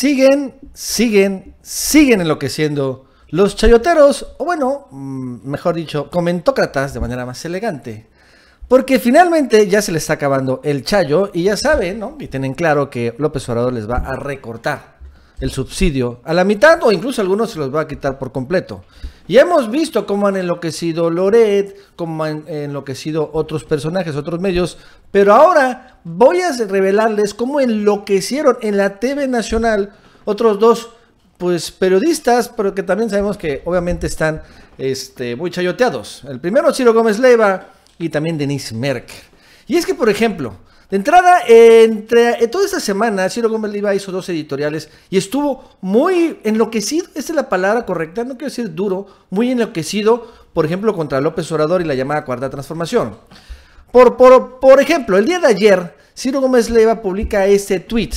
siguen, siguen, siguen enloqueciendo los chayoteros, o bueno, mm, mejor dicho, comentócratas de manera más elegante. Porque finalmente ya se les está acabando el chayo y ya saben, ¿no? Y tienen claro que López Obrador les va a recortar el subsidio a la mitad o incluso algunos se los va a quitar por completo. Y hemos visto cómo han enloquecido Loret, cómo han enloquecido otros personajes, otros medios, pero ahora voy a revelarles cómo enloquecieron en la TV Nacional otros dos pues periodistas, pero que también sabemos que obviamente están este, muy chayoteados. El primero Ciro Gómez Leiva y también Denise Merkel. Y es que, por ejemplo, de entrada, entre, eh, toda esta semana, Ciro Gómez Leiva hizo dos editoriales y estuvo muy enloquecido, esta es la palabra correcta, no quiero decir duro, muy enloquecido, por ejemplo, contra López Obrador y la llamada Cuarta Transformación. Por, por, ejemplo, el día de ayer, Ciro Gómez Leiva publica este tweet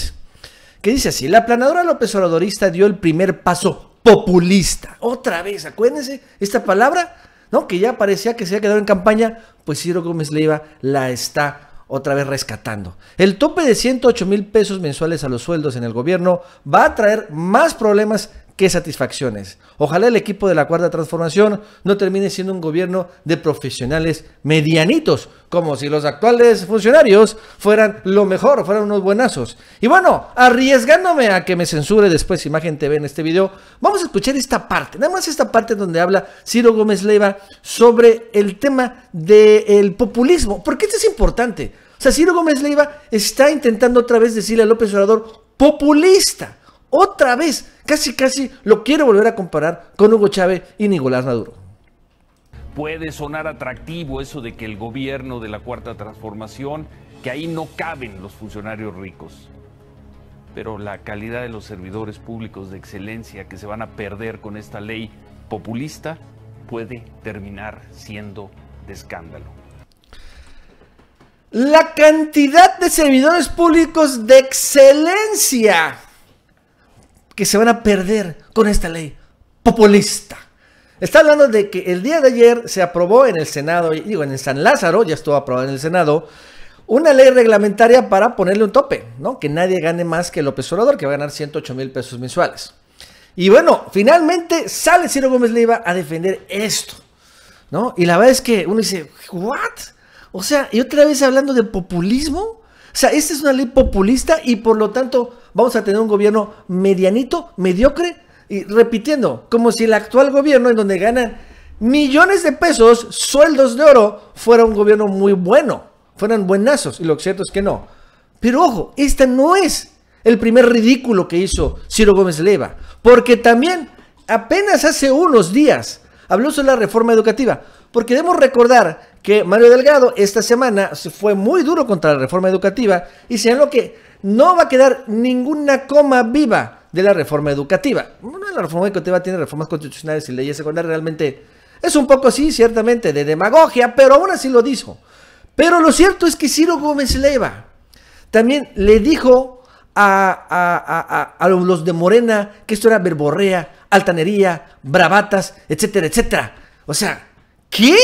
que dice así, la planadora López Obradorista dio el primer paso populista. Otra vez, acuérdense, esta palabra, ¿no? que ya parecía que se había quedado en campaña, pues Ciro Gómez Leiva la está otra vez rescatando. El tope de 108 mil pesos mensuales a los sueldos en el gobierno va a traer más problemas que satisfacciones. Ojalá el equipo de la Cuarta Transformación no termine siendo un gobierno de profesionales medianitos, como si los actuales funcionarios fueran lo mejor, fueran unos buenazos. Y bueno, arriesgándome a que me censure después Imagen TV en este video, vamos a escuchar esta parte, nada más esta parte donde habla Ciro Gómez Leiva sobre el tema del populismo, porque esto es importante sea, Gómez Leiva está intentando otra vez decirle a López Obrador populista. Otra vez, casi casi lo quiero volver a comparar con Hugo Chávez y Nicolás Maduro. Puede sonar atractivo eso de que el gobierno de la Cuarta Transformación, que ahí no caben los funcionarios ricos pero la calidad de los servidores públicos de excelencia que se van a perder con esta ley populista puede terminar siendo de escándalo la cantidad de servidores públicos de excelencia que se van a perder con esta ley populista. Está hablando de que el día de ayer se aprobó en el Senado, digo, en San Lázaro, ya estuvo aprobada en el Senado, una ley reglamentaria para ponerle un tope, ¿no? Que nadie gane más que López Obrador, que va a ganar 108 mil pesos mensuales. Y bueno, finalmente sale Ciro Gómez Leiva a defender esto, ¿no? Y la verdad es que uno dice, ¿what? O sea, y otra vez hablando de populismo. O sea, esta es una ley populista y por lo tanto vamos a tener un gobierno medianito, mediocre. Y repitiendo, como si el actual gobierno en donde ganan millones de pesos, sueldos de oro, fuera un gobierno muy bueno. Fueran buenazos. Y lo cierto es que no. Pero ojo, esta no es el primer ridículo que hizo Ciro Gómez Leiva. Porque también apenas hace unos días habló sobre la reforma educativa. Porque debemos recordar que Mario Delgado esta semana se fue muy duro contra la reforma educativa y lo que no va a quedar ninguna coma viva de la reforma educativa. Bueno, la reforma educativa tiene reformas constitucionales y leyes secundarias, realmente es un poco, así, ciertamente, de demagogia, pero aún así lo dijo. Pero lo cierto es que Ciro Gómez Leiva también le dijo a, a, a, los de Morena que esto era verborrea, altanería, bravatas, etcétera, etcétera. O sea, ¿qué?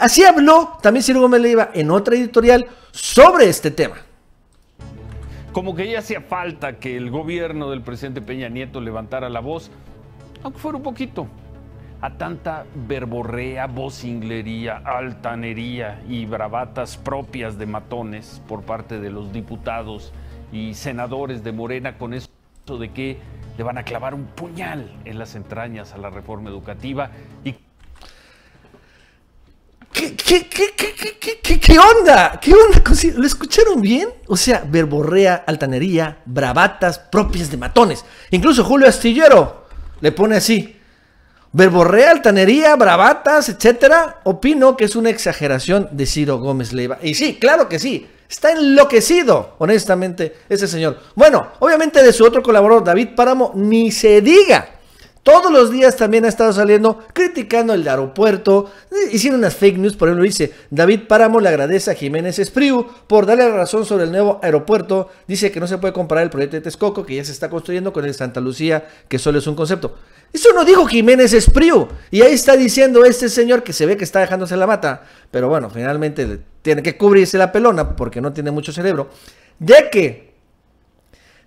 Así habló también Ciro Gómez Leiva en otra editorial sobre este tema. Como que ya hacía falta que el gobierno del presidente Peña Nieto levantara la voz, aunque fuera un poquito, a tanta verborrea, vocinglería, altanería y bravatas propias de matones por parte de los diputados y senadores de Morena con eso de que le van a clavar un puñal en las entrañas a la reforma educativa y ¿Qué, qué, onda? ¿Lo escucharon bien? O sea, verborrea, altanería, bravatas propias de matones. Incluso Julio Astillero le pone así. Verborrea, altanería, bravatas, etcétera. Opino que es una exageración de Ciro Gómez Leiva. Y sí, claro que sí. Está enloquecido, honestamente, ese señor. Bueno, obviamente de su otro colaborador, David Páramo, ni se diga todos los días también ha estado saliendo criticando el aeropuerto. Hicieron eh, unas fake news, por ejemplo, dice David Páramo le agradece a Jiménez Espriu por darle la razón sobre el nuevo aeropuerto. Dice que no se puede comparar el proyecto de Texcoco, que ya se está construyendo, con el Santa Lucía, que solo es un concepto. Eso no dijo Jiménez Espriu. Y ahí está diciendo este señor que se ve que está dejándose la mata. Pero bueno, finalmente tiene que cubrirse la pelona porque no tiene mucho cerebro. Ya que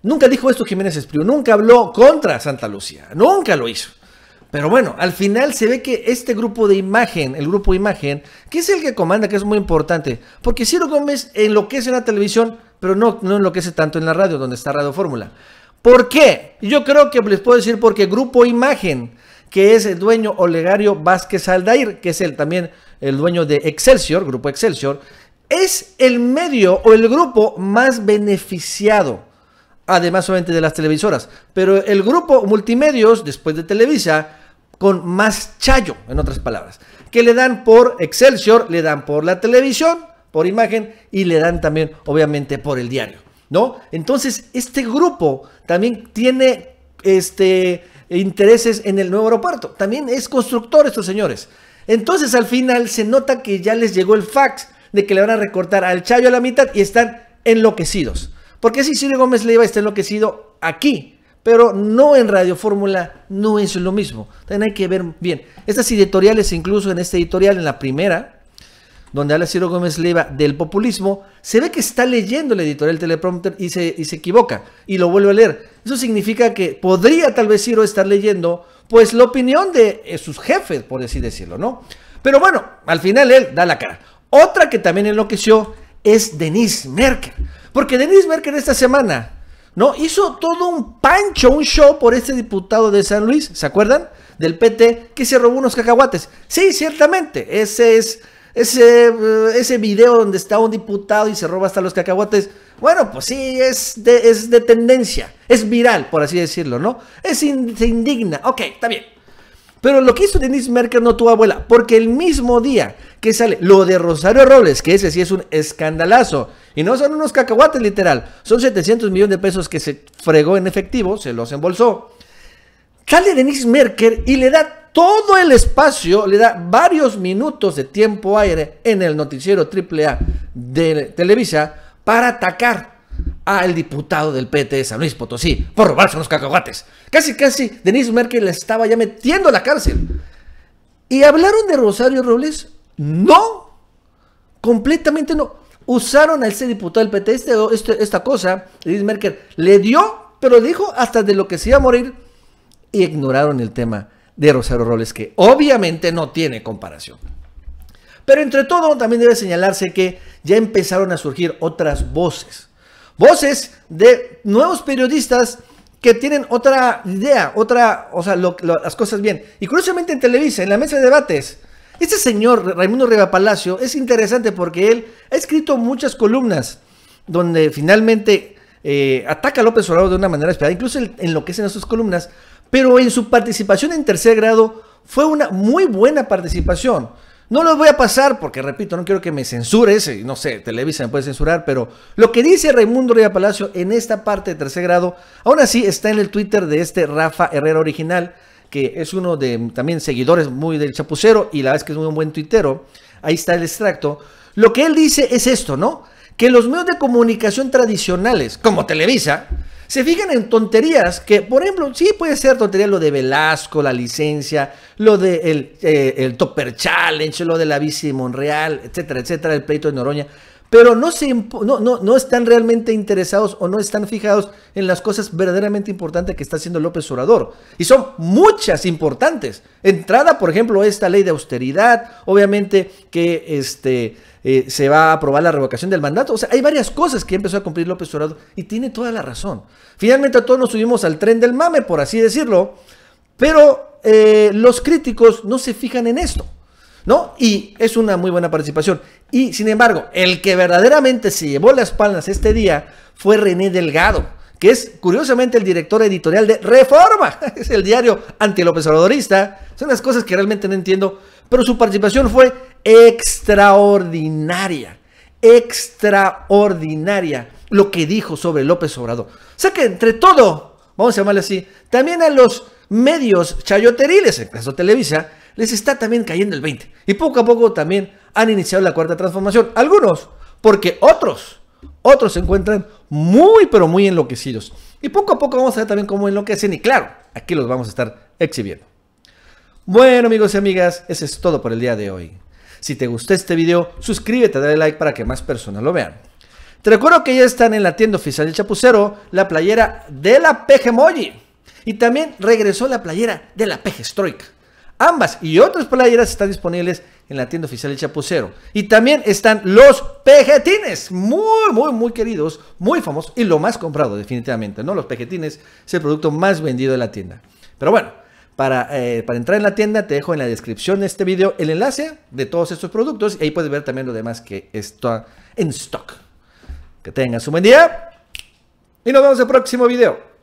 Nunca dijo esto Jiménez Espriu, nunca habló contra Santa Lucía, nunca lo hizo. Pero bueno, al final se ve que este grupo de imagen, el grupo imagen, que es el que comanda, que es muy importante, porque Ciro Gómez enloquece en la televisión, pero no, no enloquece tanto en la radio, donde está Radio Fórmula. ¿Por qué? Yo creo que les puedo decir porque Grupo Imagen, que es el dueño Olegario Vázquez Aldair, que es el, también el dueño de Excelsior, Grupo Excelsior, es el medio o el grupo más beneficiado además solamente de las televisoras. Pero el grupo Multimedios, después de Televisa, con más chayo, en otras palabras, que le dan por Excelsior, le dan por la televisión, por imagen, y le dan también, obviamente, por el diario, ¿no? Entonces, este grupo también tiene este, intereses en el nuevo aeropuerto. También es constructor estos señores. Entonces, al final, se nota que ya les llegó el fax de que le van a recortar al chayo a la mitad y están enloquecidos. Porque si Ciro Gómez Leiva está enloquecido aquí, pero no en Radio Fórmula, no es lo mismo. También hay que ver bien. Estas editoriales, incluso en este editorial, en la primera, donde habla Ciro Gómez Leiva del populismo, se ve que está leyendo la editorial teleprompter y se, equivoca y lo vuelve a leer. Eso significa que podría tal vez Ciro estar leyendo pues la opinión de eh, sus jefes, por así decirlo, ¿no? Pero bueno, al final él da la cara. Otra que también enloqueció es Denise Merker. Porque Denise Merker esta semana, ¿no? Hizo todo un pancho, un show por este diputado de San Luis, ¿se acuerdan? Del PT que se robó unos cacahuates. Sí, ciertamente, ese es... Ese, eh, ese video donde está un diputado y se roba hasta los cacahuates, bueno, pues sí, es de, es de tendencia, es viral, por así decirlo, ¿no? Es indigna, ok, está bien. Pero lo que hizo Denise Merkel no tuvo abuela, porque el mismo día ¿Qué sale? Lo de Rosario Robles, que ese sí es un escandalazo. Y no son unos cacahuates, literal. Son 700 millones de pesos que se fregó en efectivo, se los embolsó. Sale Denise Merker y le da todo el espacio, le da varios minutos de tiempo aire en el noticiero AAA de Televisa para atacar al diputado del PT de San Luis Potosí por robarse unos cacahuates. Casi, casi, Denise Merkel le estaba ya metiendo a la cárcel. Y hablaron de Rosario Robles no, completamente no. Usaron a ese diputado del PT este, este, esta cosa, Edith Merkel, le dio, pero dijo hasta de lo que se iba a morir, y ignoraron el tema de Rosario Robles, que obviamente no tiene comparación. Pero entre todo, también debe señalarse que ya empezaron a surgir otras voces. Voces de nuevos periodistas que tienen otra idea, otra, o sea, las cosas bien. Y curiosamente en Televisa, en la mesa de debates, este señor, Raimundo Riva Palacio, es interesante porque él ha escrito muchas columnas donde finalmente eh, ataca a López Obrador de una manera esperada, incluso enloquece en sus columnas, pero en su participación en tercer grado fue una muy buena participación. No lo voy a pasar porque, repito, no quiero que me censures, no sé, Televisa me puede censurar, pero lo que dice Raimundo Riva Palacio en esta parte de tercer grado, aún así está en el Twitter de este Rafa Herrera original, que es uno de también seguidores muy del chapucero y la vez es que es muy un buen tuitero. Ahí está el extracto. Lo que él dice es esto, ¿no? Que los medios de comunicación tradicionales, como Televisa, se fijan en tonterías que, por ejemplo, sí puede ser tontería lo de Velasco, la licencia, lo de el, eh, el Topper Challenge, lo de la bici de Monreal, etcétera, etcétera, el pleito de Noroña pero no, no, están realmente interesados o no están fijados en las cosas verdaderamente importantes que está haciendo López Obrador. Y son muchas importantes. Entrada, por ejemplo, esta ley de austeridad, obviamente que este, eh, se va a aprobar la revocación del mandato. O sea, hay varias cosas que empezó a cumplir López Obrador y tiene toda la razón. Finalmente todos nos subimos al tren del mame, por así decirlo, pero eh, los críticos no se fijan en esto. ¿no? Y es una muy buena participación. Y sin embargo, el que verdaderamente se llevó las palmas este día fue René Delgado, que es curiosamente el director editorial de Reforma, es el diario anti López Obradorista. Son las cosas que realmente no entiendo, pero su participación fue extraordinaria, extraordinaria lo que dijo sobre López Obrador. O sea que entre todo, vamos a llamarle así, también a los medios chayoteriles, en este caso Televisa, les está también cayendo el 20. Y poco a poco también han iniciado la cuarta transformación. Algunos, porque otros, otros se encuentran muy, pero muy enloquecidos. Y poco a poco vamos a ver también cómo enloquecen. Y claro, aquí los vamos a estar exhibiendo. Bueno amigos y amigas, eso es todo por el día de hoy. Si te gustó este video, suscríbete, dale like para que más personas lo vean. Te recuerdo que ya están en la tienda oficial del Chapucero la playera de la moji. Y también regresó la playera de la Stroika. Ambas y otras playeras están disponibles en la tienda oficial del Chapucero. Y también están los pejetines, muy, muy, muy queridos, muy famosos y lo más comprado definitivamente, ¿no? Los pejetines es el producto más vendido de la tienda. Pero bueno, para, eh, para entrar en la tienda te dejo en la descripción de este video el enlace de todos estos productos y ahí puedes ver también lo demás que está en stock. Que tengan su buen día y nos vemos en el próximo video.